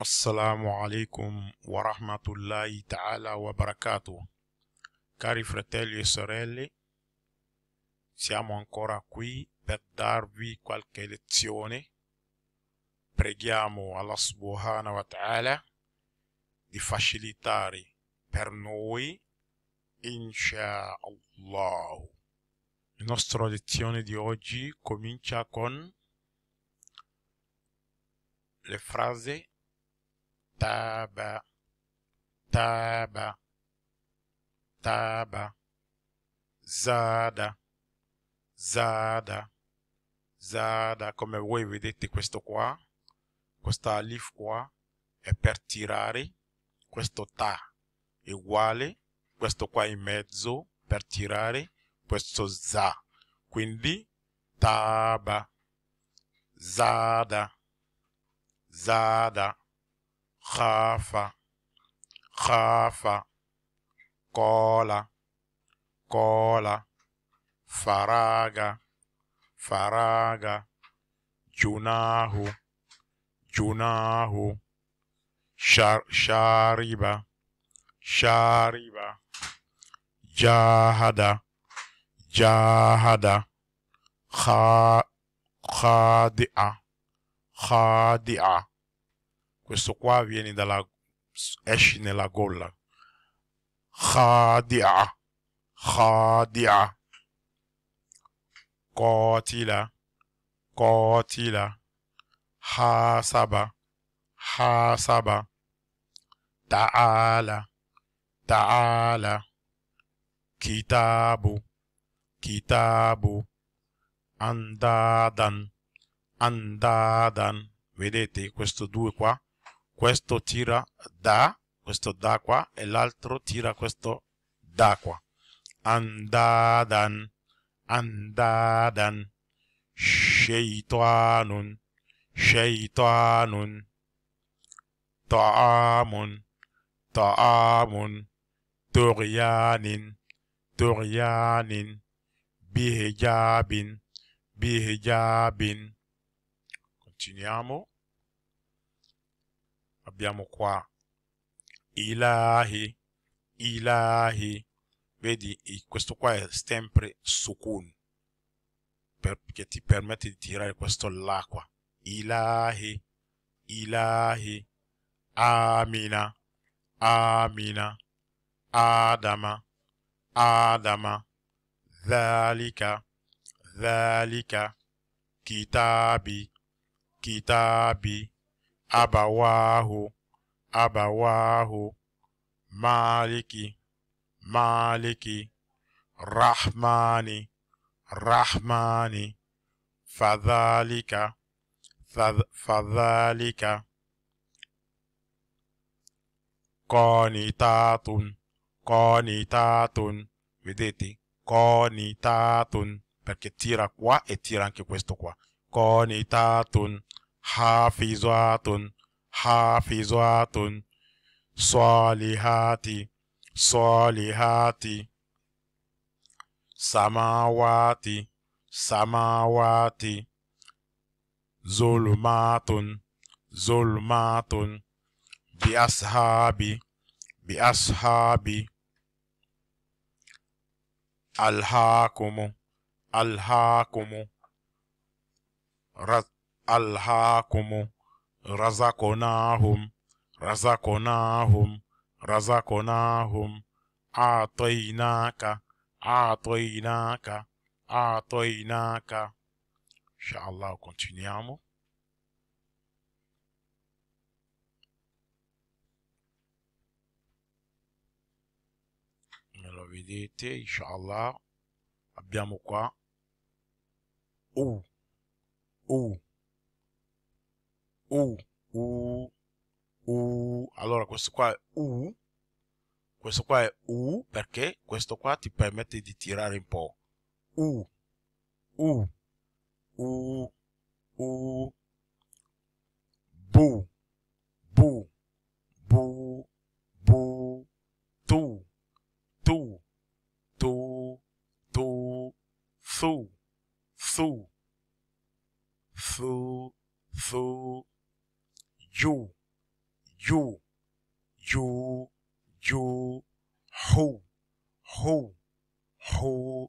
Assalamu alaikum wa rahmatullahi ta'ala wa barakatuh. Cari fratelli e sorelle, siamo ancora qui per darvi qualche lezione. Preghiamo Allah subhanahu wa ta'ala di facilitare per noi, insha'Allah. La nostra lezione di oggi comincia con le frasi taba taba taba zada zada zada come voi vedete questo qua questa alif qua è per tirare questo ta uguale questo qua in mezzo per tirare questo za quindi taba zada zada خاف خاف قال قال فراغ فراغ جناه جناه شار شارب شارب جاهد جاهد خا خادع خادع questo qua viene dalla, esce nella gola. Khadi'a, khadi'a. Qatila, qatila. Hasaba, hasaba. Ta'ala, ta'ala. Kitabu, kitabu. Andadan, andadan. Vedete questo due qua? questo tira da questo da qua e l'altro tira questo da qua andadan andadan shaitanun shaitanun ta'amun ta'amun tugyanin tugyanin bihijabin bihijabin continuiamo abbiamo qua ilahi, ilahi, vedi questo qua è sempre sukun, perché ti permette di tirare questo l'acqua, ilahi, ilahi, amina, amina, adama, adama, zalika, zalika, kitabi, kitabi, abawahu abawahu maliki maliki rahmani rahmani fadhalika fadhalika qanitatun qanitatun vedete qanitatun perché tira qua e tira anche questo qua qanitatun حافظات حافظات صالحات صالحات سماوات سماوات ظلمات ظلمات بأصحابي بأصحابي الهاكم الهاكم رد alhaakum razaqnahum razaqnahum razaqnahum atainaka atainaka atainaka inshallah continuiamo lo vedete inshallah abbiamo qua u uh, u uh. U, U, U. Allora questo qua è U. Questo qua è U perché questo qua ti permette di tirare un po'. U, U, U, U. Bu, Bu, Bu, Bu. Tu, Tu, Tu, Tu. Su, Su. Su, Su. you, you, you, you, Who, who, who,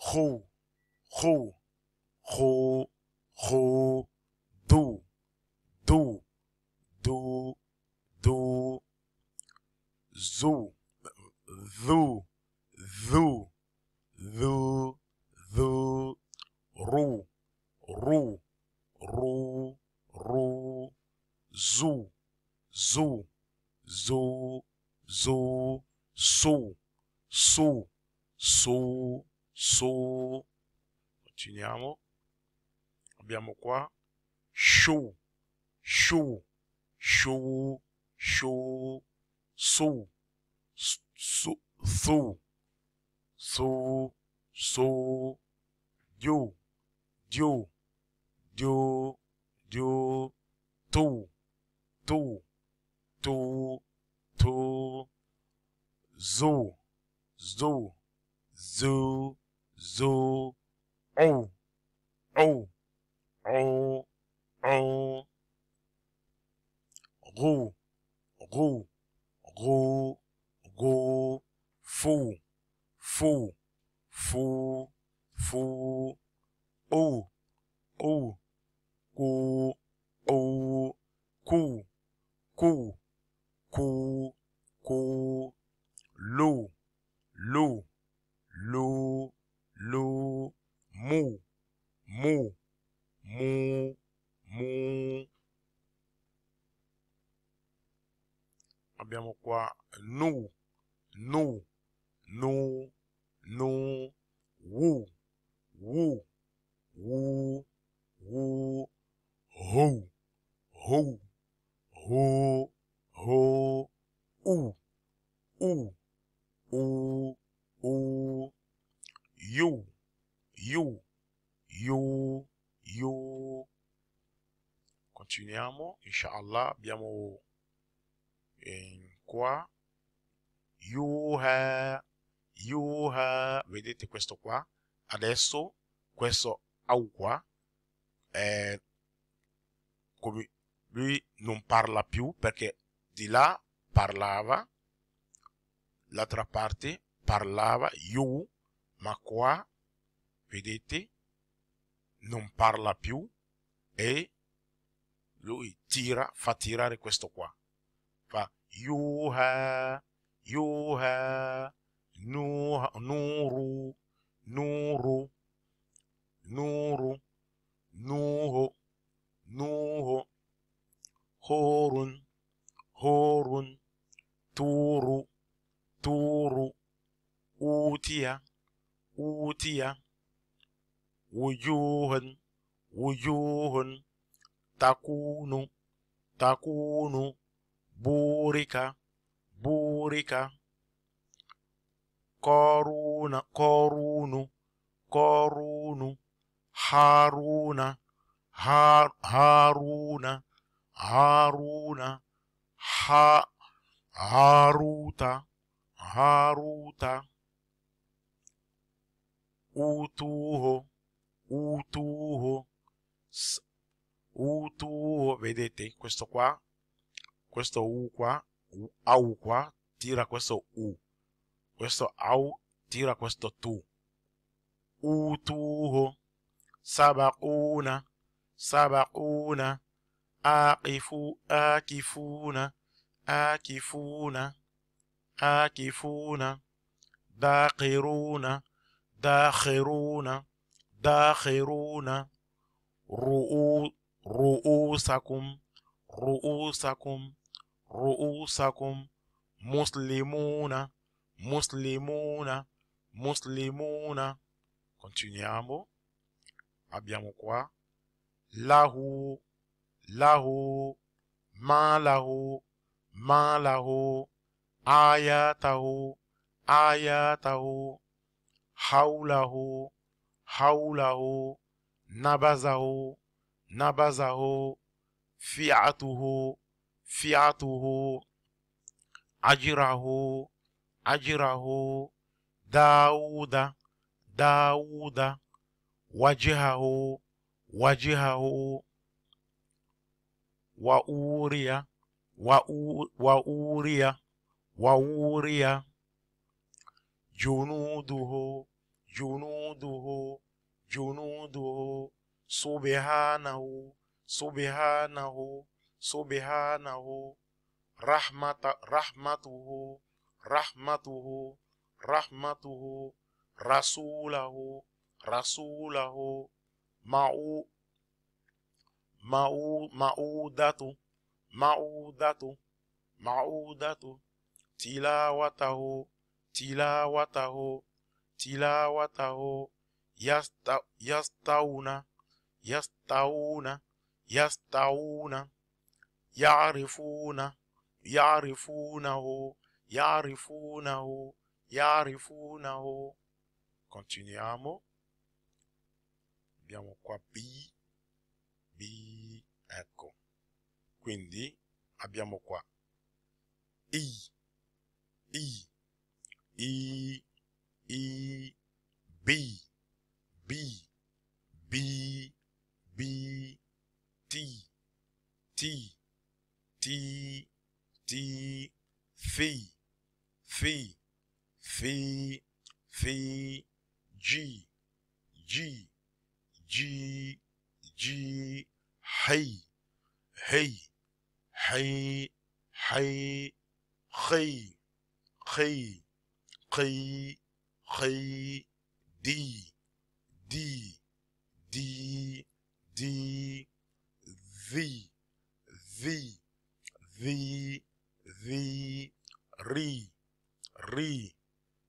who, who, who, who, who. do, do, do, do, zoo, zoo, zoo, zoo, zoo, ru, ru, ru. zu, zu, zu, zu, su, su, su, su. Continuiamo. Abbiamo qua shu, shu, shu, shu, su, su, su, su, su, diu, diu, diu, diu, tu. tu, tu, tu, zu, zu, zu, zu, oh, oh. ou. U, U, U, U, U, U, U. Continuiamo, inshallah, abbiamo in ehm, qua, Yuha, Yuha, vedete questo qua? Adesso questo au qua, è come lui non parla più perché di là parlava l'altra parte parlava you, ma qua, vedete, non parla più e lui tira, fa tirare questo qua. Fa yuha, eh, yuha, eh, nuha, nuru, nuru, nuru, nuho, nuho, horun, ujuhun, wujuhun wujuhun takunu takunu burika burika koruna korunu korunu haruna har, haruna haruna ha haruta haruta utuho, utuho, utuho, vedete questo qua, questo u qua, au qua, tira questo u, questo au, tira questo tu, utuho, sabakuna, sabakuna, akifu, akifuna, akifuna, akifuna, daqiruna, داخرون داخرون رؤوسكم رؤوسكم رؤوسكم مسلمون مسلمون مسلمون continuiamo abbiamo qua lahu lahu ma lahu ma lahu ayatahu ayatahu حوله حوله نبذه نبذه فيعته فيعته أجره أجره داود داود وجهه وجهه وأوريا وأوريا وأوريا جنوده جنوده جنوده سبحانه سبحانه سبحانه رحمة رحمته رحمته رحمته رسوله رسوله معو معو معودته معودته معودته تلاوته tilawatahu tilawatahu yasta, yastauna yastauna yastauna يعرفون يعرفونه يعرفونه يعرفونه continuiamo abbiamo qua B B ecco quindi abbiamo qua I I E E B B B B T T T T Phi Phi Phi Phi G G G G Hey Hey Hey Hey Hey Hey qui, qui, di, di, di, di, ri,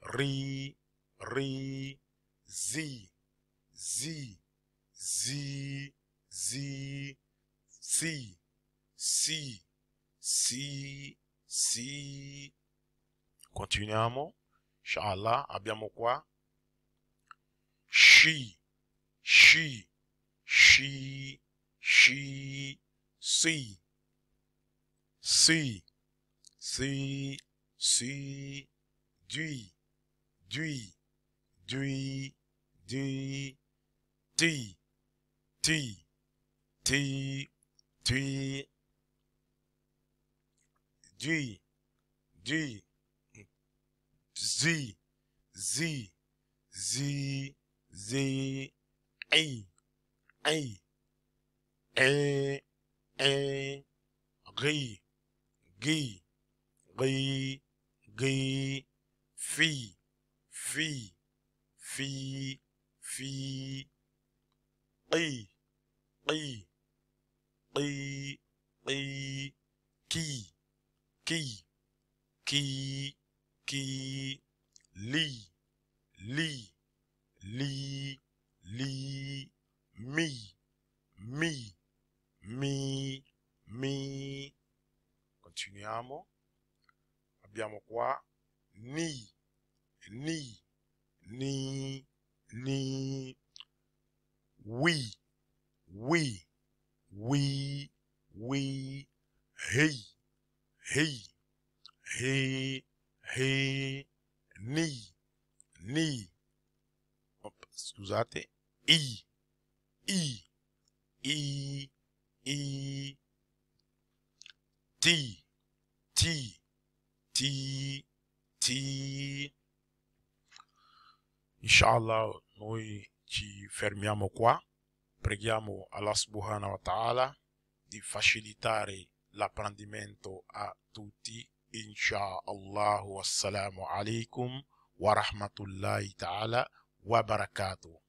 ri, ri, zi, zi, zi, si, si, si, si inshallah abbiamo qua chi chi chi chi Si Si Si si, dui dui dui du ti ti ti ti Z, Z, Z, Z, A, A, A, A, G, G, G, G, Phi, Phi, Phi, Phi, Qi, Qi, Qi, Qi, Ki, Ki, Ki, chi, li, li, li, li, mi, mi, mi, mi. Continuiamo. Abbiamo qua ni, ni, ni, ni, we, we, we, we, he, he, he, He, ni, ni. Scusate, i, i, i, i. T, t, t, t. Inshallah, noi ci fermiamo qua. Preghiamo Allah subhanahu wa ta'ala di facilitare l'apprendimento a tutti إن شاء الله والسلام عليكم ورحمة الله تعالى وبركاته